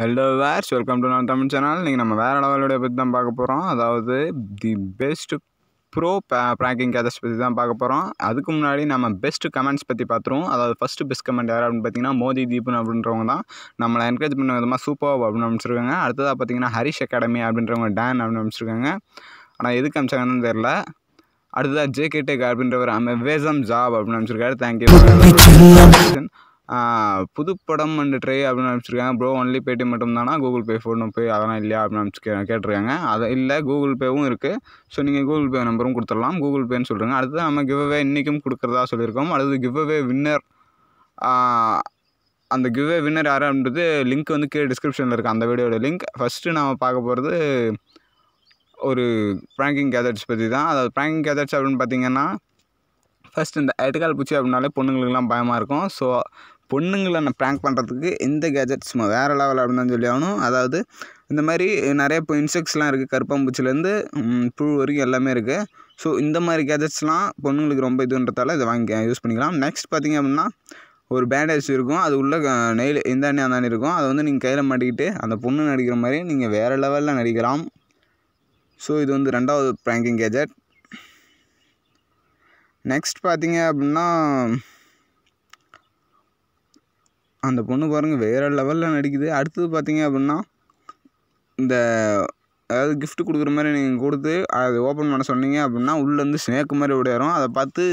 hello verse welcome to நான் Tamil channel நீங்கள் நம்ம வேறு லெவலுடைய பற்றி தான் பார்க்க போகிறோம் அதாவது தி பெஸ்ட் ப்ரோ ப்ராங்கிங் கேதர்ஸ் பற்றி தான் பார்க்க போகிறோம் அதுக்கு முன்னாடி நம்ம பெஸ்ட் கமெண்ட்ஸ் பற்றி பார்த்துருவோம் அதாவது ஃபஸ்ட்டு பெஸ்ட் கமெண்ட் யார் அப்படின்னு பார்த்தீங்கன்னா மோதி தீபன் அப்படின்றவங்க தான் நம்மளை என்கரேஜ் பண்ண விதமாக சூப்பர் அப்படின்னு அனுப்பிச்சிருக்காங்க அடுத்ததாக பார்த்தீங்கன்னா ஹரிஷ் அகாடமி அப்படின்றவங்க டேன் அப்படின்னு அமைச்சிருக்காங்க ஆனால் எதுக்கு அமைச்சாங்கன்னு தெரில அடுத்ததாக ஜே டேக் அப்படின்றவர் வேசம் ஜாப் அப்படின்னு அமைச்சிருக்காரு தேங்க்யூ புதுப்படம் அண்டு ட்ரே அப்படின்னு அனுப்பிச்சிருக்காங்க ப்ரோ ஒன்லி பேடிஎம் மட்டும் தானா கூகுள் பே ஃபோன் பே அதெல்லாம் இல்லையா அப்படின்னு அனுப்பிச்சு கேட்டிருக்காங்க அது இல்லை கூகுள் பேவும் இருக்குது ஸோ நீங்கள் கூகுள் பே நம்பரும் கொடுத்துடலாம் கூகுள் பேன்னு சொல்கிறாங்க அடுத்து நம்ம அவே இன்றைக்கும் கொடுக்குறதா சொல்லியிருக்கோம் அடுத்து அவே வின்னர் அந்த கிவ்வே வின்னர் யார் அப்படின்றது லிங்க் வந்து கீழே டிஸ்கிரிப்ஷனில் இருக்குது அந்த வீடியோட லிங்க் ஃபஸ்ட்டு நாம் பார்க்க போகிறது ஒரு ப்ராங்கிங் கேதட்ஸ் பற்றி தான் அதாவது ப்ராங்கிங் கேதர்ட்ஸ் அப்படின்னு பார்த்திங்கன்னா ஃபஸ்ட் இந்த எட்டுக்கால் பூச்சி அப்படின்னாலே பொண்ணுங்களுக்குலாம் பயமாக இருக்கும் ஸோ பொண்ணுங்களை நான் ப்ராங்க் பண்ணுறதுக்கு இந்த கேஜெட்ஸ் வேறு லெவலாக அப்படின்னு சொல்லி ஆகணும் அதாவது இந்த மாதிரி நிறைய இப்போ இன்செக்ட்ஸ்லாம் இருக்குது கருப்பாம்பூச்சிலேருந்து புழு வரைக்கும் எல்லாமே இருக்குது ஸோ இந்த மாதிரி கேஜெட்ஸ்லாம் பொண்ணுங்களுக்கு ரொம்ப இதுன்றதால இதை வாங்கி யூஸ் பண்ணிக்கலாம் நெக்ஸ்ட் பார்த்திங்க அப்படின்னா ஒரு பேண்டேஜ் இருக்கும் அது உள்ளே நெயில் இந்த அண்ணி அந்த அண்ணி இருக்கும் அதை வந்து நீங்கள் கையில் மாட்டிக்கிட்டு அந்த பொண்ணு நடிக்கிற மாதிரி நீங்கள் வேறு லெவலில் நடிக்கலாம் ஸோ இது வந்து ரெண்டாவது ப்ராங்கிங் கேஜெட் நெக்ஸ்ட் பார்த்திங்க அப்படின்னா அந்த பொண்ணு பாருங்கள் வேறு லெவலில் நடிக்குது அடுத்தது பார்த்தீங்க அப்படின்னா இந்த அதாவது கிஃப்ட் கொடுக்குற மாதிரி நீங்கள் கொடுத்து அதை ஓப்பன் பண்ண சொன்னீங்க அப்படின்னா உள்ளேருந்து ஸ்னேக் மாதிரி விடையிறோம் அதை பார்த்து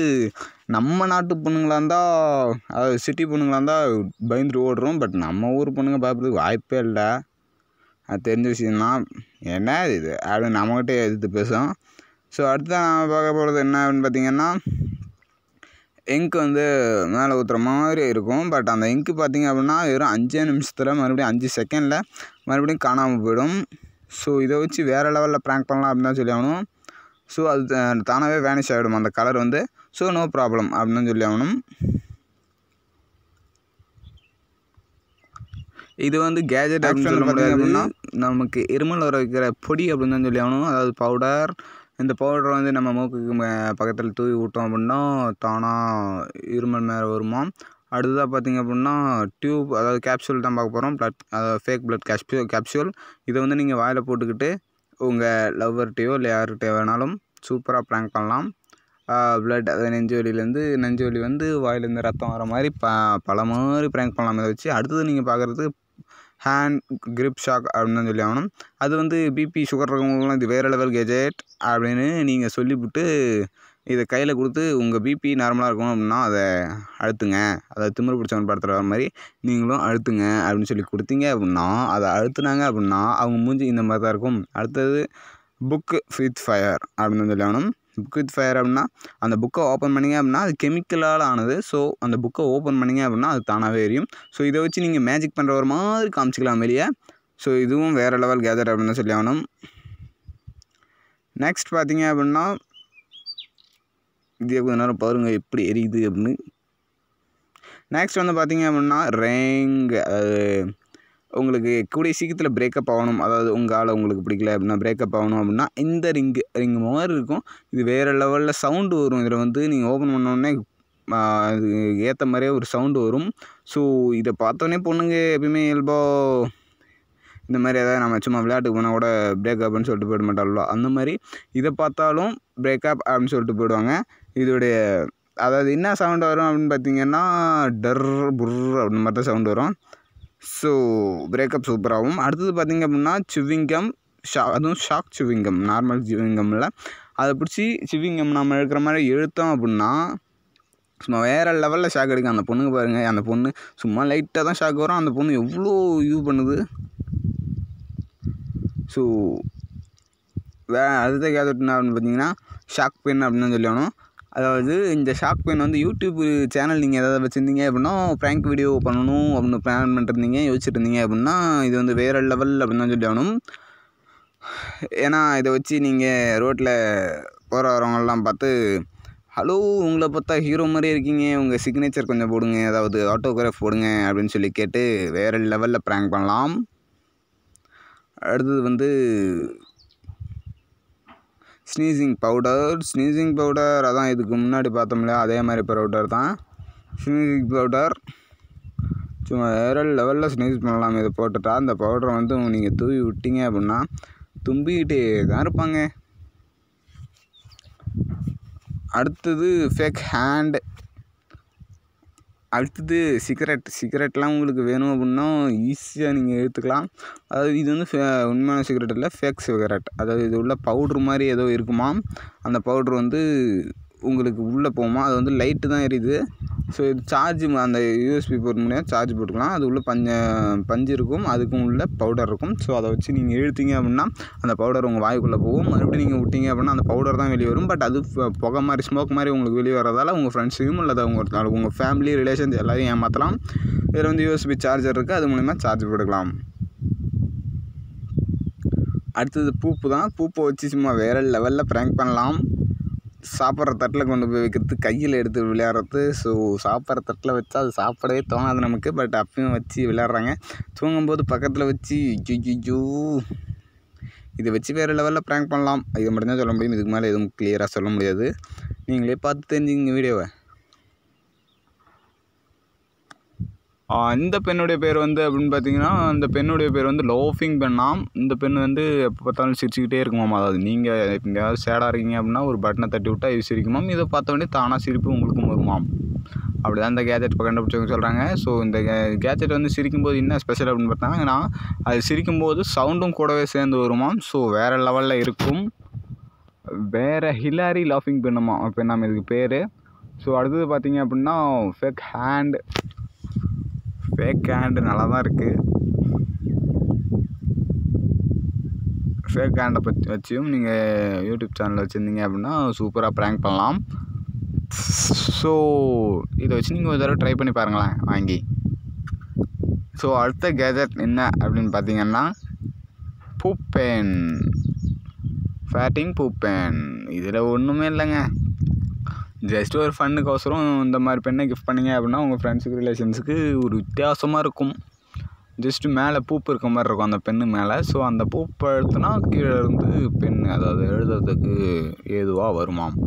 நம்ம நாட்டு பொண்ணுங்களாக இருந்தால் அதாவது சிட்டி பொண்ணுங்களாக இருந்தால் பயந்துட்டு ஓடுறோம் பட் நம்ம ஊர் பொண்ணுங்க பார்க்குறதுக்கு வாய்ப்பே இல்லை அது தெரிஞ்ச விஷயந்தான் என்ன இது அப்படின்னு நம்மகிட்டே எதிர்த்து பேசும் ஸோ அடுத்து நான் பார்க்க போகிறது என்ன அப்படின்னு பார்த்தீங்கன்னா இங்க் வந்து மேலே ஊற்றுற மாதிரி இருக்கும் பட் அந்த இங்க்கு பார்த்திங்க அப்படின்னா வெறும் அஞ்சே நிமிஷத்தில் மறுபடியும் அஞ்சு செகண்டில் மறுபடியும் காணாமல் போயிடும் ஸோ இதை வச்சு வேறு லெவலில் ப்ராங்க் பண்ணலாம் அப்படின்னு தான் சொல்லி ஆகணும் ஸோ அது தானாகவே வேனிஷ் ஆகிடும் அந்த கலர் வந்து ஸோ நோ ப்ராப்ளம் அப்படின்னு சொல்லி ஆகணும் இது வந்து கேஜெட் அப்படின்னு பார்த்திங்க அப்படின்னா நமக்கு இருமல் வர வைக்கிற பொடி அப்படின்னு தான் சொல்லி ஆகணும் அதாவது பவுடர் இந்த பவுட்ரை வந்து நம்ம மூக்குக்கு பக்கத்தில் தூவி விட்டோம் அப்படின்னா தானாக இருமல் மேலே வருமாம் அடுத்ததாக பார்த்திங்க அப்படின்னா டியூப் அதாவது கேப்சூல் தான் பார்க்க போகிறோம் ப்ளட் அதாவது ஃபேக் ப்ளட் கேப்சூ கேப்சூல் இதை வந்து நீங்கள் வாயில் போட்டுக்கிட்டு உங்கள் லவ்வர்கிட்டையோ இல்லை யார்கிட்டையோ வேணாலும் சூப்பராக ப்ராங்க் பண்ணலாம் ப்ளட் அதாவது நெஞ்சு வலியிலேருந்து நெஞ்சு வலி வந்து வாயிலேருந்து ரத்தம் வர மாதிரி ப பல மாதிரி ப்ராங்க் பண்ணலாம் இதை வச்சு அடுத்தது நீங்கள் பார்க்குறது ஹேண்ட் கிரிப் ஷாக் அப்படின்னு தான் சொல்லி ஆகணும் அது வந்து பிபி சுகர் இருக்கவங்களுக்குலாம் இது வேறு லெவல் கேஜெட் அப்படின்னு நீங்கள் சொல்லிவிட்டு இதை கையில் கொடுத்து உங்கள் பிபி நார்மலாக இருக்கணும் அப்படின்னா அதை அழுத்துங்க அதை திமிரு பிடிச்சவன் படத்தில் வர மாதிரி நீங்களும் அழுத்துங்க அப்படின்னு சொல்லி கொடுத்தீங்க அப்படின்னா அதை அழுத்துனாங்க அப்படின்னா அவங்க மூஞ்சி இந்த மாதிரி தான் இருக்கும் அடுத்தது புக்கு வித் ஃபயர் அப்படின்னு சொல்லணும் புக் வித் ஃபயர் அப்படின்னா அந்த புக்கை ஓப்பன் பண்ணிங்க அப்படின்னா அது கெமிக்கலால் ஆனது ஸோ அந்த புக்கை ஓப்பன் பண்ணிங்க அப்படின்னா அது தானாகவே எரியும் ஸோ இதை வச்சு நீங்கள் மேஜிக் பண்ணுற ஒரு மாதிரி காமிச்சிக்கலாம் வெளியே ஸோ இதுவும் வேறு லெவல் கேதர் அப்படின்னு சொல்லி ஆகணும் நெக்ஸ்ட் பார்த்தீங்க அப்படின்னா இதே கொஞ்சம் நேரம் பாருங்கள் எப்படி எரியுது அப்படின்னு நெக்ஸ்ட் வந்து பார்த்தீங்க அப்படின்னா ரேங் உங்களுக்கு கூடிய சீக்கிரத்தில் பிரேக்கப் ஆகணும் அதாவது உங்கள் ஆளை உங்களுக்கு பிடிக்கல அப்படின்னா பிரேக்கப் ஆகணும் அப்படின்னா இந்த ரிங்கு ரிங்கு மாதிரி இருக்கும் இது வேறு லெவலில் சவுண்டு வரும் இதில் வந்து நீங்கள் ஓப்பன் பண்ணோடனே அது ஏற்ற மாதிரியே ஒரு சவுண்டு வரும் ஸோ இதை பார்த்தோன்னே பொண்ணுங்க எப்பயுமே இயல்போ இந்த மாதிரி எதாவது நம்ம சும்மா விளையாட்டுக்கு போனால் கூட பிரேக்கப்னு சொல்லிட்டு போயிட மாட்டாங்களோ அந்த மாதிரி இதை பார்த்தாலும் பிரேக்கப் அப்படின்னு சொல்லிட்டு போயிடுவாங்க இதோடைய அதாவது என்ன சவுண்டு வரும் அப்படின்னு பார்த்தீங்கன்னா டர் புர் அப்படின்னு மாதிரி தான் சவுண்டு வரும் ஸோ பிரேக்கப் சூப்பராகவும் அடுத்தது பார்த்திங்க அப்படின்னா சிவிங்கம் ஷா அதுவும் ஷாக் சிவிங்கம் நார்மல் சிவிங்கம்மில் அதை பிடிச்சி சிவிங்கம் நம்ம எடுக்கிற மாதிரி இழுத்தோம் அப்படின்னா சும்மா வேறு லெவலில் ஷாக் அடிக்கும் அந்த பொண்ணுக்கு பாருங்கள் அந்த பொண்ணு சும்மா லைட்டாக தான் ஷாக் வரும் அந்த பொண்ணு எவ்வளோ யூ பண்ணுது ஸோ வே அடுத்த கேதட்னா அப்படின்னு பார்த்தீங்கன்னா ஷாக் பெயின் அப்படின்னு சொல்லணும் அதாவது இந்த ஷார்க் பெயின் வந்து யூடியூப் சேனல் நீங்கள் ஏதாவது வச்சுருந்தீங்க அப்படின்னா ப்ராங்க் வீடியோ பண்ணணும் அப்படின்னு பிளான் பண்ணிருந்தீங்க யோசிச்சுருந்தீங்க அப்படின்னா இது வந்து வேறு லெவல் அப்படின்னு தான் சொல்லி ஆகணும் ஏன்னா இதை வச்சு நீங்கள் ரோட்டில் போகிற வரவங்கள்லாம் பார்த்து ஹலோ உங்களை பார்த்தா ஹீரோ மாதிரி இருக்கீங்க உங்கள் சிக்னேச்சர் கொஞ்சம் போடுங்க அதாவது ஆட்டோகிராஃப் போடுங்க அப்படின்னு சொல்லி கேட்டு வேறு லெவலில் ப்ராங்க் பண்ணலாம் அடுத்தது வந்து ஸ்னீசிங் பவுடர் ஸ்னீசிங் பவுடர் அதான் இதுக்கு முன்னாடி பார்த்தோம்லையா அதே மாதிரி பவுடர் தான் ஸ்னீசிங் பவுடர் சும்மா வேற லெவலில் ஸ்னீஸ் பண்ணலாம் இதை போட்டுட்டா அந்த பவுடரை வந்து நீங்கள் தூவி விட்டீங்க அப்படின்னா தும்பிக்கிட்டே தான் இருப்பாங்க அடுத்தது ஃபேக் ஹேண்ட் அடுத்தது சிகரெட் சிகரெட்லாம் உங்களுக்கு வேணும் அப்படின்னா ஈஸியாக நீங்கள் எடுத்துக்கலாம் அதாவது இது வந்து ஃபே உண்மையான சிகரெட் இல்லை ஃபேக் சிகரெட் அதாவது இது உள்ள பவுட்ரு மாதிரி ஏதோ இருக்குமா அந்த பவுட்ரு வந்து உங்களுக்கு உள்ளே போகுமா அது வந்து லைட்டு தான் எரியுது ஸோ இது சார்ஜ் அந்த யூஎஸ்பி போர்ட் மூலியமாக சார்ஜ் போட்டுக்கலாம் அது உள்ளே பஞ்ச பஞ்சு இருக்கும் அதுக்கும் உள்ள பவுடர் இருக்கும் ஸோ அதை வச்சு நீங்கள் இழுத்தீங்க அப்படின்னா அந்த பவுடர் உங்கள் வாய்க்குள்ளே போகும் மறுபடியும் நீங்கள் விட்டீங்க அப்படின்னா அந்த பவுடர் தான் வெளியே வரும் பட் அது புகை மாதிரி ஸ்மோக் மாதிரி உங்களுக்கு வெளியே வரதால் உங்கள் ஃப்ரெண்ட்ஸையும் இல்லை உங்கள் உங்கள் ஃபேமிலி ரிலேஷன்ஸ் எல்லோரும் ஏமாற்றலாம் இதில் வந்து யூஎஸ்பி சார்ஜர் இருக்குது அது மூலிமா சார்ஜ் போட்டுக்கலாம் அடுத்தது பூப்பு தான் பூப்பை வச்சு சும்மா வேறு லெவலில் ப்ராங்க் பண்ணலாம் சாப்பிட்ற தட்டில் கொண்டு போய் வைக்கிறது கையில் எடுத்து விளையாடுறது ஸோ சாப்பிட்ற தட்டில் வச்சா அது சாப்பிடவே தோணாது நமக்கு பட் அப்பயும் வச்சு விளையாடுறாங்க தூங்கும்போது பக்கத்தில் வச்சு ஜூ இதை வச்சு வேறு லெவலில் ப்ராங்க் பண்ணலாம் இது மட்டும்தான் சொல்ல முடியும் இதுக்கு மேலே எதுவும் கிளியராக சொல்ல முடியாது நீங்களே பார்த்து தெரிஞ்சுங்க வீடியோவை இந்த பெண்ணுடைய பேர் வந்து அப்படின்னு பார்த்தீங்கன்னா அந்த பெண்ணுடைய பேர் வந்து லோஃபிங் பெண்ணாம் இந்த பெண் வந்து எப்போ பார்த்தாலும் சிரிச்சுக்கிட்டே இருக்குமாம் அதாவது நீங்கள் எங்கேயாவது சேடாக இருக்கீங்க அப்படின்னா ஒரு பட்டனை தட்டி விட்டால் இது சிரிக்குமாம் இதை பார்த்த உடனே தானாக சிரிப்பு உங்களுக்கும் வருமாம் அப்படி தான் இந்த கேஜெட் இப்போ கண்டுபிடிச்சவங்க சொல்கிறாங்க ஸோ இந்த கேஜெட் வந்து சிரிக்கும்போது என்ன ஸ்பெஷல் அப்படின்னு பார்த்தாங்கன்னா அது சிரிக்கும்போது சவுண்டும் கூடவே சேர்ந்து வருமாம் ஸோ வேறு லெவலில் இருக்கும் வேறு ஹிலாரி லாஃபிங் பெண்ணுமா பெண்ணாம் இதுக்கு பேர் ஸோ அடுத்தது பார்த்தீங்க அப்படின்னா ஃபேக் ஹேண்ட் ஃபேக் ஹேண்டு நல்லா தான் இருக்குது ஃபேக் ஹேண்டை பற்றி வச்சும் நீங்கள் யூடியூப் சேனல் வச்சுருந்தீங்க அப்படின்னா சூப்பராக ப்ராங்க் பண்ணலாம் ஸோ இதை வச்சு நீங்கள் ஒரு தடவை ட்ரை பண்ணி பாருங்களேன் வாங்கி ஸோ அடுத்த கேஜெட் என்ன அப்படின்னு பார்த்தீங்கன்னா பூப்பேன் ஃபேட்டிங் பூப்பேன் இதில் ஒன்றுமே இல்லைங்க ஜஸ்ட் ஒரு ஃபன்னுக்கோசரம் இந்த மாதிரி பென்னை கிஃப்ட் பண்ணிங்க அப்படின்னா உங்கள் ஃப்ரெண்ட்ஸுக்கு ரிலேஷன்ஸுக்கு ஒரு வித்தியாசமாக இருக்கும் ஜஸ்ட்டு மேலே பூப்பு இருக்க மாதிரி இருக்கும் அந்த பெண்ணு மேலே ஸோ அந்த பூப்பு அழுத்தினா கீழே இருந்து பெண் அதாவது எழுதுறதுக்கு ஏதுவாக வருமாம்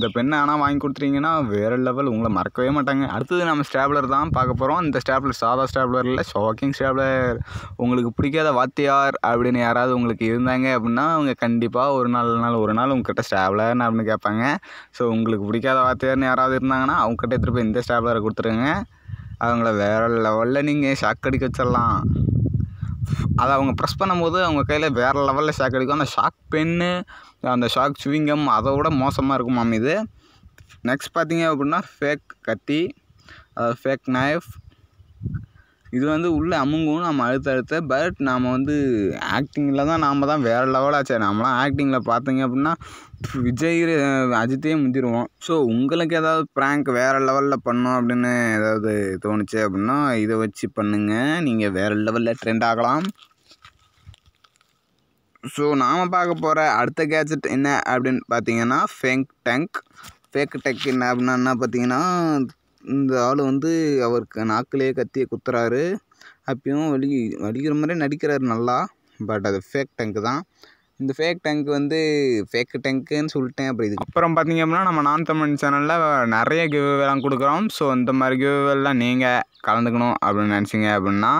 இந்த பெண்ணை ஆனால் வாங்கி கொடுத்துட்டீங்கன்னா வேறு லெவல் உங்களை மறக்கவே மாட்டாங்க அடுத்தது நம்ம ஸ்டாப்லர் தான் பார்க்க போகிறோம் இந்த ஸ்டாப்லர் சாதா ஸ்டாப்லர் இல்லை ஷாக்கிங் ஸ்டாப்லர் உங்களுக்கு பிடிக்காத வாத்தியார் அப்படின்னு யாராவது உங்களுக்கு இருந்தாங்க அப்படின்னா அவங்க கண்டிப்பாக ஒரு நாள் நாள் ஒரு நாள் உங்ககிட்ட ஸ்டாப்லர்னு அப்படின்னு கேட்பாங்க ஸோ உங்களுக்கு பிடிக்காத வாத்தியார்னு யாராவது இருந்தாங்கன்னா அவங்ககிட்ட எடுத்துகிட்டு போய் இந்த ஸ்டாப்லரை கொடுத்துருங்க அவங்கள வேறு லெவலில் நீங்கள் ஷாக் அடிக்க வச்சிடலாம் அதை அவங்க ப்ரெஸ் பண்ணும்போது அவங்க கையில் வேறு லெவலில் ஷாக் அடிக்கும் அந்த ஷாக் பென்னு அந்த ஷாக் சுவிங்கம் அதை விட மோசமாக இருக்கும் மாம் இது நெக்ஸ்ட் பார்த்தீங்க அப்படின்னா ஃபேக் கத்தி ஃபேக் நைஃப் இது வந்து உள்ளே அமுங்கும் நம்ம அழுத்த அழுத்த பட் நாம் வந்து ஆக்டிங்கில் தான் நாம் தான் வேறு லெவலாக சரி நாமலாம் ஆக்டிங்கில் பார்த்தீங்க அப்படின்னா விஜய் அஜித்தே முந்திடுவோம் ஸோ உங்களுக்கு ஏதாவது ப்ராங்க் வேறு லெவலில் பண்ணோம் அப்படின்னு ஏதாவது தோணுச்சு அப்படின்னா இதை வச்சு பண்ணுங்கள் நீங்கள் வேறு லெவலில் ட்ரெண்ட் ஆகலாம் ஸோ நாம் பார்க்க போகிற அடுத்த கேஜெட் என்ன அப்படின்னு பார்த்தீங்கன்னா ஃபேங்க் டேங்க் ஃபேக் டெக் என்ன அப்படின்னா என்ன பார்த்தீங்கன்னா இந்த ஆள் வந்து அவருக்கு நாக்குலேயே கத்தியை குத்துறாரு அப்பயும் வலி வலிக்கிற மாதிரி நடிக்கிறாரு நல்லா பட் அது ஃபேக் டேங்கு தான் இந்த ஃபேக் டேங்க் வந்து ஃபேக் டேங்க்குன்னு சொல்லிட்டேன் அப்புறம் இதுக்கு அப்புறம் பார்த்திங்க அப்படின்னா நம்ம நான் தமிழ் சேனலில் நிறைய கிவ்வேலாம் கொடுக்குறோம் ஸோ இந்த மாதிரி கிவ்வேலாம் நீங்கள் கலந்துக்கணும் அப்படின்னு நினச்சிங்க அப்படின்னா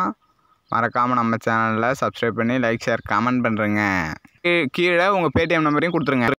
மறக்காமல் நம்ம சேனலில் சப்ஸ்கிரைப் பண்ணி லைக் ஷேர் கமெண்ட் பண்ணுறேங்க கீழே உங்கள் பேடிஎம் நம்பரையும் கொடுத்துருங்க